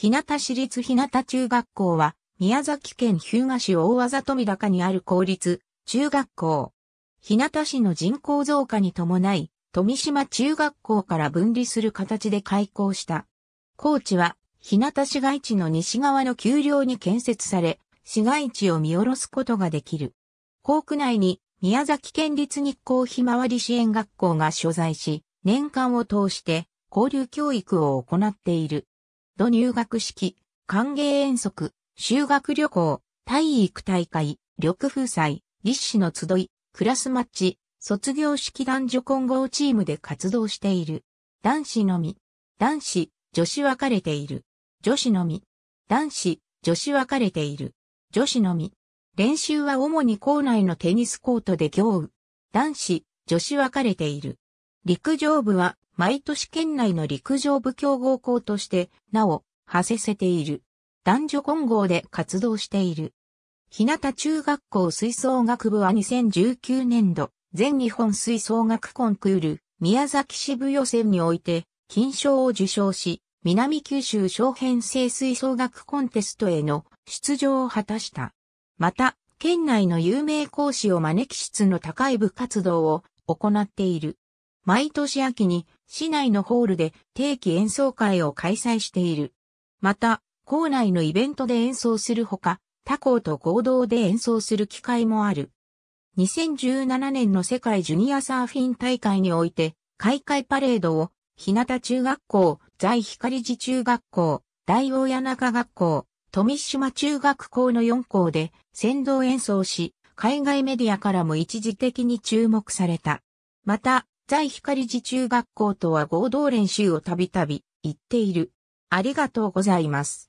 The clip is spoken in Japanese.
日向市立日向中学校は、宮崎県日向市大技富高にある公立中学校。日向市の人口増加に伴い、富島中学校から分離する形で開校した。高地は、日向市街地の西側の丘陵に建設され、市街地を見下ろすことができる。校区内に、宮崎県立日光ひまわり支援学校が所在し、年間を通して交流教育を行っている。度入学式、歓迎遠足、修学旅行、体育大会、緑風祭、立志の集い、クラスマッチ、卒業式男女混合チームで活動している。男子のみ。男子、女子分かれている。女子のみ。男子、女子分かれている。女子のみ。練習は主に校内のテニスコートで行う。男子、女子分かれている。陸上部は毎年県内の陸上部強豪校としてなお、馳せせている。男女混合で活動している。日向中学校吹奏楽部は2019年度、全日本吹奏楽コンクール、宮崎支部予選において、金賞を受賞し、南九州小編成吹奏楽コンテストへの出場を果たした。また、県内の有名講師を招き質の高い部活動を行っている。毎年秋に市内のホールで定期演奏会を開催している。また、校内のイベントで演奏するほか、他校と合同で演奏する機会もある。2017年の世界ジュニアサーフィン大会において、開会パレードを、日向中学校、在光寺中学校、大大谷中学校、富島中学校の4校で先導演奏し、海外メディアからも一時的に注目された。また、在光寺中学校とは合同練習をたびたび行っている。ありがとうございます。